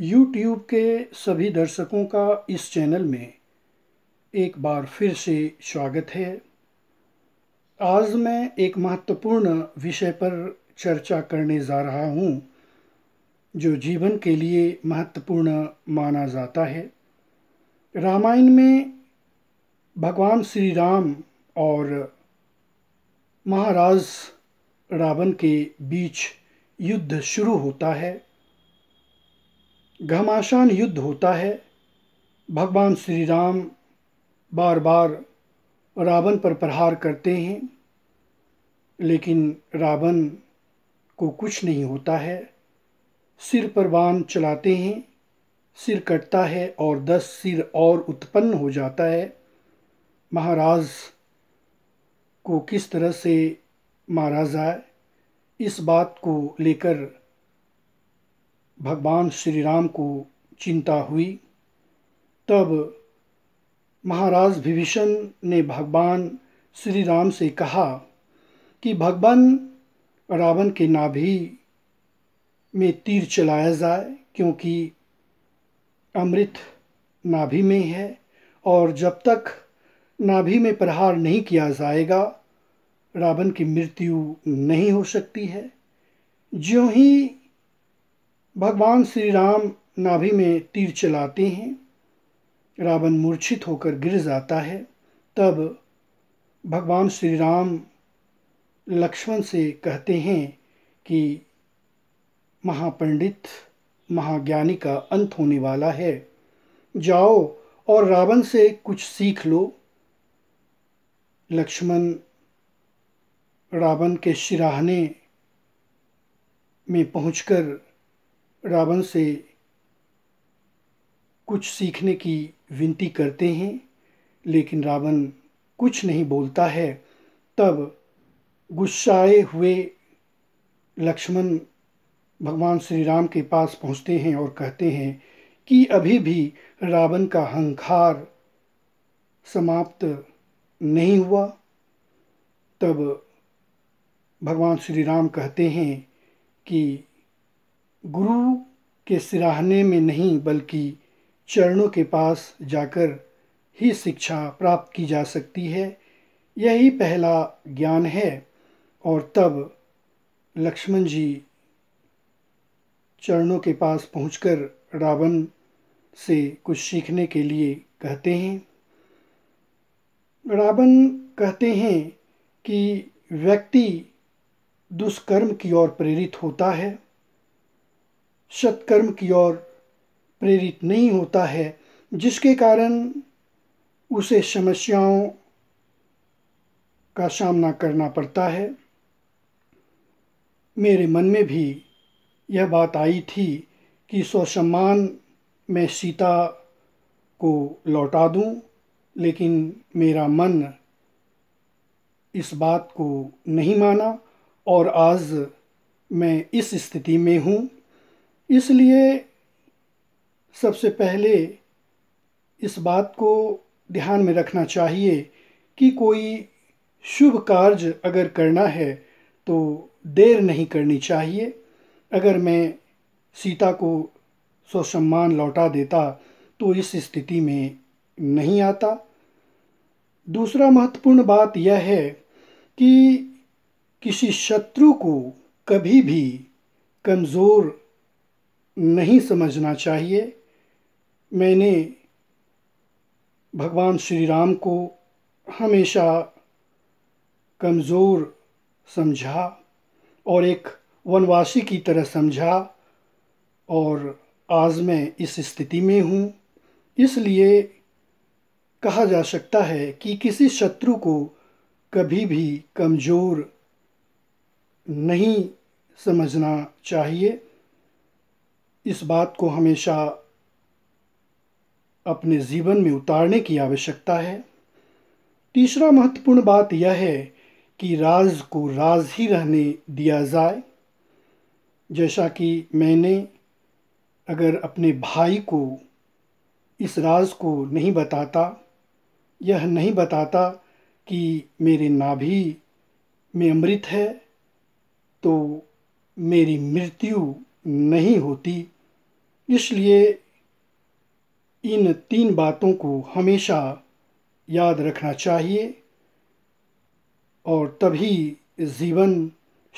YouTube के सभी दर्शकों का इस चैनल में एक बार फिर से स्वागत है आज मैं एक महत्वपूर्ण विषय पर चर्चा करने जा रहा हूँ जो जीवन के लिए महत्वपूर्ण माना जाता है रामायण में भगवान श्री राम और महाराज रावण के बीच युद्ध शुरू होता है घमासान युद्ध होता है भगवान श्री राम बार बार रावण पर प्रहार करते हैं लेकिन रावण को कुछ नहीं होता है सिर पर बाण चलाते हैं सिर कटता है और दस सिर और उत्पन्न हो जाता है महाराज को किस तरह से मारा जाए इस बात को लेकर भगवान श्री राम को चिंता हुई तब महाराज विभीषण ने भगवान श्री राम से कहा कि भगवान रावण के नाभि में तीर चलाया जाए क्योंकि अमृत नाभि में है और जब तक नाभि में प्रहार नहीं किया जाएगा रावण की मृत्यु नहीं हो सकती है ज्यों ही भगवान श्री राम नाभि में तीर चलाते हैं रावण मूर्छित होकर गिर जाता है तब भगवान श्री राम लक्ष्मण से कहते हैं कि महापंडित महाज्ञानी का अंत होने वाला है जाओ और रावण से कुछ सीख लो लक्ष्मण रावण के सिराहने में पहुंचकर रावण से कुछ सीखने की विनती करते हैं लेकिन रावण कुछ नहीं बोलता है तब गुस्साए हुए लक्ष्मण भगवान श्री राम के पास पहुंचते हैं और कहते हैं कि अभी भी रावण का हंकार समाप्त नहीं हुआ तब भगवान श्री राम कहते हैं कि गुरु के सिराहने में नहीं बल्कि चरणों के पास जाकर ही शिक्षा प्राप्त की जा सकती है यही पहला ज्ञान है और तब लक्ष्मण जी चरणों के पास पहुंचकर रावण से कुछ सीखने के लिए कहते हैं रावण कहते हैं कि व्यक्ति दुष्कर्म की ओर प्रेरित होता है सत्कर्म की ओर प्रेरित नहीं होता है जिसके कारण उसे समस्याओं का सामना करना पड़ता है मेरे मन में भी यह बात आई थी कि स्वसम्मान मैं सीता को लौटा दूं, लेकिन मेरा मन इस बात को नहीं माना और आज मैं इस स्थिति में हूँ इसलिए सबसे पहले इस बात को ध्यान में रखना चाहिए कि कोई शुभ कार्य अगर करना है तो देर नहीं करनी चाहिए अगर मैं सीता को स्वसम्मान लौटा देता तो इस स्थिति में नहीं आता दूसरा महत्वपूर्ण बात यह है कि किसी शत्रु को कभी भी कमज़ोर नहीं समझना चाहिए मैंने भगवान श्री राम को हमेशा कमज़ोर समझा और एक वनवासी की तरह समझा और आज मैं इस स्थिति में हूँ इसलिए कहा जा सकता है कि किसी शत्रु को कभी भी कमज़ोर नहीं समझना चाहिए इस बात को हमेशा अपने जीवन में उतारने की आवश्यकता है तीसरा महत्वपूर्ण बात यह है कि राज को राज ही रहने दिया जाए जैसा कि मैंने अगर अपने भाई को इस राज को नहीं बताता यह नहीं बताता कि मेरे नाभि में अमृत है तो मेरी मृत्यु नहीं होती इसलिए इन तीन बातों को हमेशा याद रखना चाहिए और तभी जीवन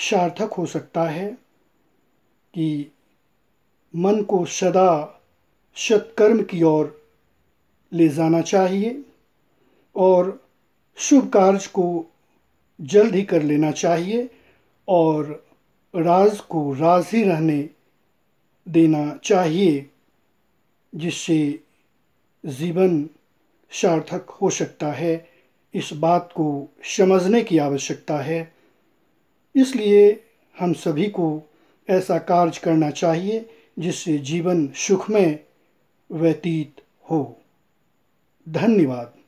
सार्थक हो सकता है कि मन को सदा सत्कर्म की ओर ले जाना चाहिए और शुभ कार्य को जल्द ही कर लेना चाहिए और राज को राज ही रहने देना चाहिए जिससे जीवन सार्थक हो सकता है इस बात को समझने की आवश्यकता है इसलिए हम सभी को ऐसा कार्य करना चाहिए जिससे जीवन सुखमय व्यतीत हो धन्यवाद